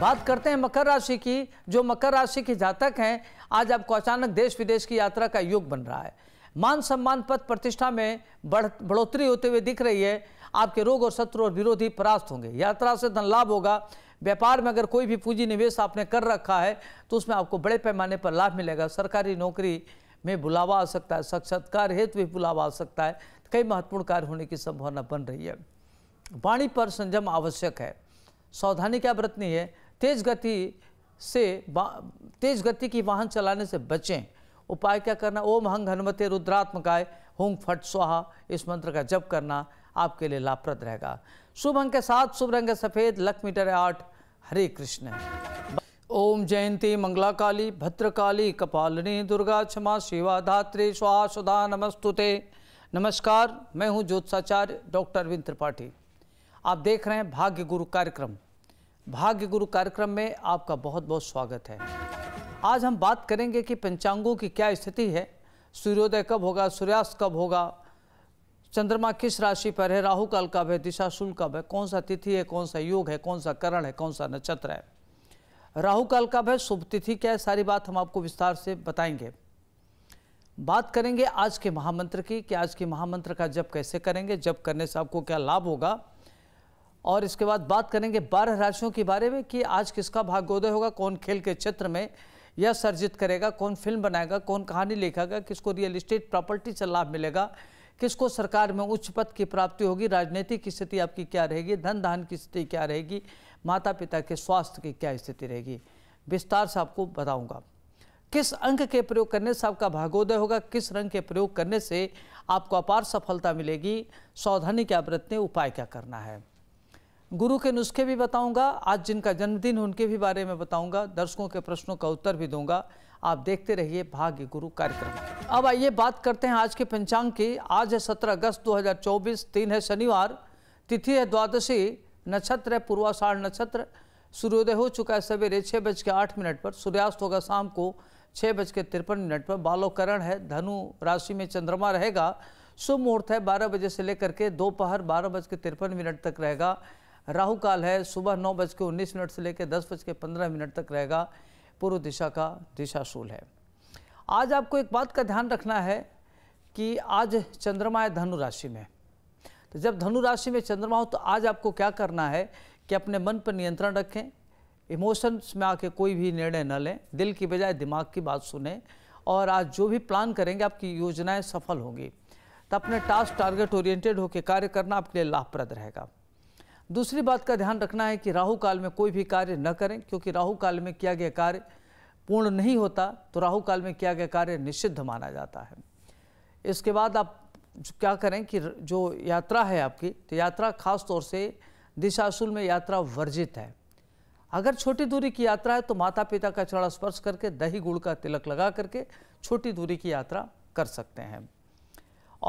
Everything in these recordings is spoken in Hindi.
बात करते हैं मकर राशि की जो मकर राशि के जातक हैं आज आपको अचानक देश विदेश की यात्रा का योग बन रहा है मान सम्मान पद प्रतिष्ठा में बढ़ बढ़ोतरी होते हुए दिख रही है आपके रोग और शत्रु और विरोधी परास्त होंगे यात्रा से धन लाभ होगा व्यापार में अगर कोई भी पूंजी निवेश आपने कर रखा है तो उसमें आपको बड़े पैमाने पर लाभ मिलेगा सरकारी नौकरी में बुलावा आ सकता है साक्षात्कार हेतु भी बुलावा आ सकता है कई महत्वपूर्ण कार्य होने की संभावना बन रही है वाणी पर संयम आवश्यक है सावधानी क्या बरतनी है तेज गति से तेज गति की वाहन चलाने से बचें उपाय क्या करना ओम हंग हनुमते रुद्रात्मकाय होंग फट स्वाहा इस मंत्र का जप करना आपके लिए लाभप्रद रहेगा शुभ अंक के साथ शुभ रंग सफ़ेद लक्ष्मी डरे आठ हरे कृष्ण ओम जयंती मंगला काली भद्रकाली कपालिनी दुर्गा क्षमा शिवा धात्री स्वाहा सुधा नमस्तुते नमस्कार मैं हूं ज्योत्साचार्य डॉक्टर अरविंद त्रिपाठी आप देख रहे हैं भाग्य गुरु कार्यक्रम भाग्य गुरु कार्यक्रम में आपका बहुत बहुत स्वागत है आज हम बात करेंगे कि पंचांगों की क्या स्थिति है सूर्योदय कब होगा सूर्यास्त कब होगा चंद्रमा किस राशि पर है राहु काल कब है दिशा शुल कब है कौन सा तिथि है कौन सा योग है कौन सा करण है कौन सा नक्षत्र है राहु काल कब है शुभ तिथि क्या है सारी बात हम आपको विस्तार से बताएंगे बात करेंगे आज के महामंत्र की कि आज के महामंत्र का जप कैसे करेंगे जप करने से आपको क्या लाभ होगा और इसके बाद बात करेंगे बारह राशियों के बारे में कि आज किसका भाग्योदय होगा कौन खेल के क्षेत्र में यह सर्जित करेगा कौन फिल्म बनाएगा कौन कहानी लिखेगा किसको रियल इस्टेट प्रॉपर्टी से लाभ मिलेगा किसको सरकार में उच्च पद की प्राप्ति होगी राजनीतिक की स्थिति आपकी क्या रहेगी धन धान की स्थिति क्या रहेगी माता पिता के स्वास्थ्य की क्या स्थिति रहेगी विस्तार से आपको बताऊंगा किस अंक के प्रयोग करने से आपका भागोदय होगा किस रंग के प्रयोग करने से आपको अपार सफलता मिलेगी सावधानी क्या बरतने उपाय क्या करना है गुरु के नुस्खे भी बताऊंगा आज जिनका जन्मदिन है उनके भी बारे में बताऊंगा दर्शकों के प्रश्नों का उत्तर भी दूंगा आप देखते रहिए भाग्य गुरु कार्यक्रम अब आइए बात करते हैं आज के पंचांग की आज है सत्रह अगस्त 2024 दिन है शनिवार तिथि है द्वादशी नक्षत्र है पूर्वाषाढ़ नक्षत्र सूर्योदय हो चुका है सवेरे छः बज के आठ मिनट पर सूर्यास्त होगा शाम को छः बज के तिरपन मिनट पर बालोकरण है धनु राशि में चंद्रमा रहेगा शुभ मुहूर्त है बारह बजे से लेकर के दोपहर बारह बज के तिरपन मिनट तक रहेगा राहु काल है सुबह नौ बज के उन्नीस मिनट से लेकर दस बज के पंद्रह मिनट तक रहेगा पूर्व दिशा का दिशाशूल है आज आपको एक बात का ध्यान रखना है कि आज चंद्रमा है धनु राशि में तो जब धनु राशि में चंद्रमा हो तो आज आपको क्या करना है कि अपने मन पर नियंत्रण रखें इमोशंस में आके कोई भी निर्णय न लें दिल की बजाय दिमाग की बात सुने और आज जो भी प्लान करेंगे आपकी योजनाएं सफल होंगी तो अपने टास्क टारगेट ओरिएंटेड होकर कार्य करना आपके लिए लाभप्रद रहेगा दूसरी बात का ध्यान रखना है कि राहु काल में कोई भी कार्य न करें क्योंकि राहु काल में किया गया कार्य पूर्ण नहीं होता तो राहु काल में किया गया कार्य निषिद्ध माना जाता है इसके बाद आप क्या करें कि जो यात्रा है आपकी तो यात्रा खास तौर से दिशाशुल में यात्रा वर्जित है अगर छोटी दूरी की यात्रा है तो माता पिता का चढ़ा स्पर्श करके दही गुड़ का तिलक लगा करके छोटी दूरी की यात्रा कर सकते हैं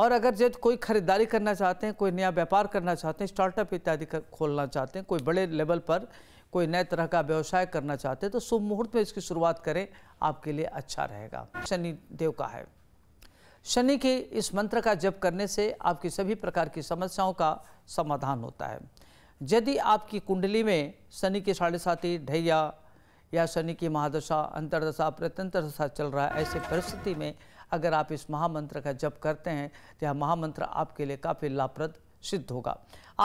और अगर जब कोई खरीदारी करना चाहते हैं कोई नया व्यापार करना चाहते हैं स्टार्टअप इत्यादि खोलना चाहते हैं कोई बड़े लेवल पर कोई नए तरह का व्यवसाय करना चाहते हैं तो शुभ मुहूर्त में इसकी शुरुआत करें आपके लिए अच्छा रहेगा शनि देव का है शनि के इस मंत्र का जप करने से आपकी सभी प्रकार की समस्याओं का समाधान होता है यदि आपकी कुंडली में शनि के साढ़े साथी ढैया या शनि की महादशा अंतरदशा प्रत्यंतर दशा चल रहा है ऐसी परिस्थिति में अगर आप इस महामंत्र का जप करते हैं तो यह महामंत्र आपके लिए काफ़ी लाभप्रद सिद्ध होगा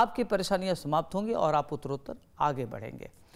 आपकी परेशानियां समाप्त होंगी और आप उत्तरोत्तर आगे बढ़ेंगे